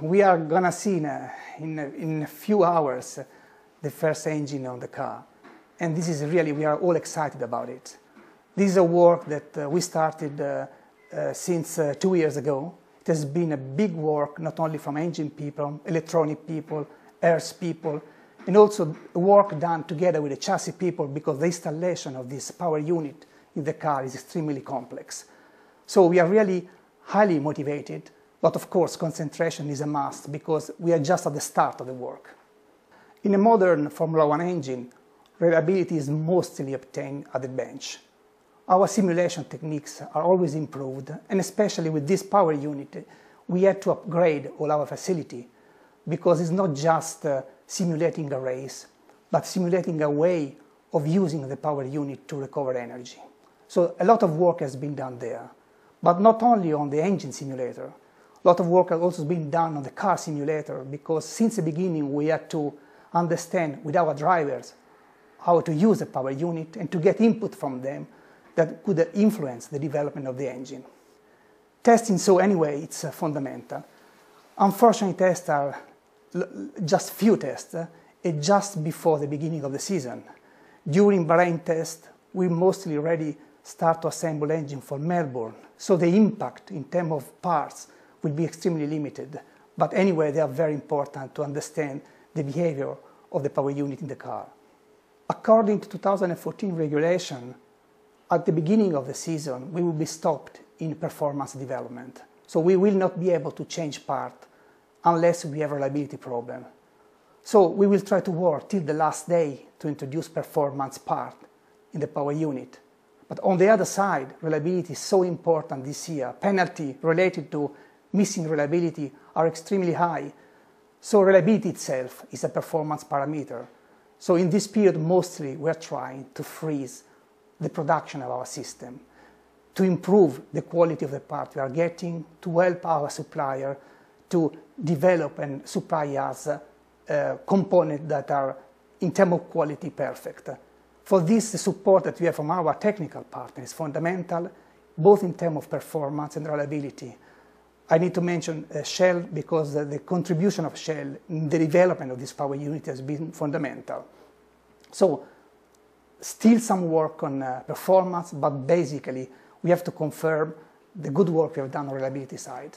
we are gonna see in a, in a, in a few hours the first engine of the car. And this is really, we are all excited about it. This is a work that uh, we started uh, uh, since uh, two years ago. It has been a big work, not only from engine people, electronic people, airs people, and also work done together with the chassis people because the installation of this power unit in the car is extremely complex. So we are really highly motivated but of course, concentration is a must because we are just at the start of the work. In a modern Formula One engine, reliability is mostly obtained at the bench. Our simulation techniques are always improved, and especially with this power unit, we had to upgrade all our facility because it's not just uh, simulating a race, but simulating a way of using the power unit to recover energy. So a lot of work has been done there, but not only on the engine simulator, a lot of work has also been done on the car simulator because since the beginning we had to understand with our drivers how to use the power unit and to get input from them that could influence the development of the engine. Testing, so anyway, it's uh, fundamental. Unfortunately, tests are just few tests, uh, just before the beginning of the season. During Bahrain test, we mostly already start to assemble engine for Melbourne, so the impact in terms of parts will be extremely limited. But anyway, they are very important to understand the behavior of the power unit in the car. According to 2014 regulation, at the beginning of the season, we will be stopped in performance development. So we will not be able to change part unless we have a reliability problem. So we will try to work till the last day to introduce performance part in the power unit. But on the other side, reliability is so important this year. Penalty related to missing reliability are extremely high. So reliability itself is a performance parameter. So in this period, mostly we're trying to freeze the production of our system, to improve the quality of the part we are getting, to help our supplier to develop and supply us uh, components that are, in terms of quality, perfect. For this, the support that we have from our technical partner is fundamental, both in terms of performance and reliability. I need to mention uh, Shell because the contribution of Shell in the development of this power unit has been fundamental. So, still some work on uh, performance, but basically we have to confirm the good work we have done on reliability side.